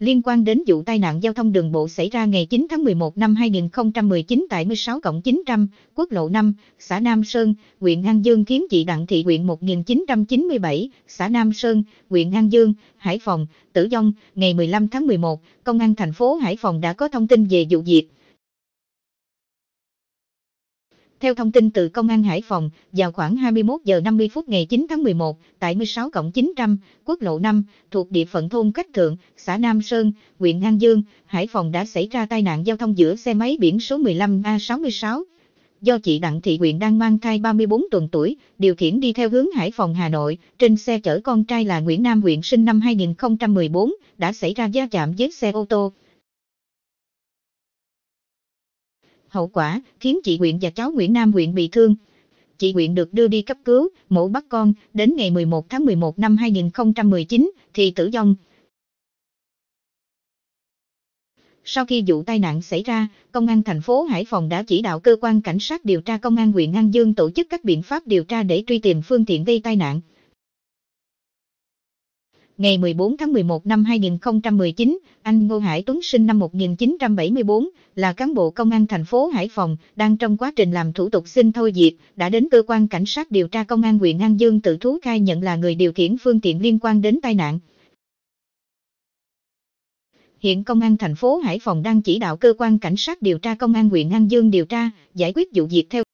liên quan đến vụ tai nạn giao thông đường bộ xảy ra ngày 9 tháng 11 năm 2019 tại 16 cộng 900, quốc lộ 5, xã Nam Sơn, huyện An Dương khiến chị Đặng Thị huyện 1997, xã Nam Sơn, huyện An Dương, Hải Phòng, Tử vong, ngày 15 tháng 11, Công an thành phố Hải Phòng đã có thông tin về vụ việc. Theo thông tin từ Công an Hải Phòng, vào khoảng 21 giờ 50 phút ngày 9 tháng 11, tại 16 cộng 900, quốc lộ 5, thuộc địa phận thôn Cách Thượng, xã Nam Sơn, huyện An Dương, Hải Phòng đã xảy ra tai nạn giao thông giữa xe máy biển số 15A66. Do chị Đặng Thị Nguyện đang mang thai 34 tuần tuổi, điều khiển đi theo hướng Hải Phòng Hà Nội, trên xe chở con trai là Nguyễn Nam Nguyện sinh năm 2014, đã xảy ra va chạm với xe ô tô. Hậu quả khiến chị Nguyễn và cháu Nguyễn Nam Nguyện bị thương. Chị Nguyễn được đưa đi cấp cứu, mổ bắt con, đến ngày 11 tháng 11 năm 2019 thì tử vong. Sau khi vụ tai nạn xảy ra, Công an thành phố Hải Phòng đã chỉ đạo cơ quan cảnh sát điều tra Công an huyện An Dương tổ chức các biện pháp điều tra để truy tìm phương tiện gây tai nạn ngày 14 tháng 11 năm 2019, anh Ngô Hải Tuấn sinh năm 1974, là cán bộ công an thành phố Hải Phòng, đang trong quá trình làm thủ tục xin thôi việc đã đến cơ quan cảnh sát điều tra công an huyện An Dương tự thú khai nhận là người điều khiển phương tiện liên quan đến tai nạn. Hiện công an thành phố Hải Phòng đang chỉ đạo cơ quan cảnh sát điều tra công an huyện An Dương điều tra, giải quyết vụ việc theo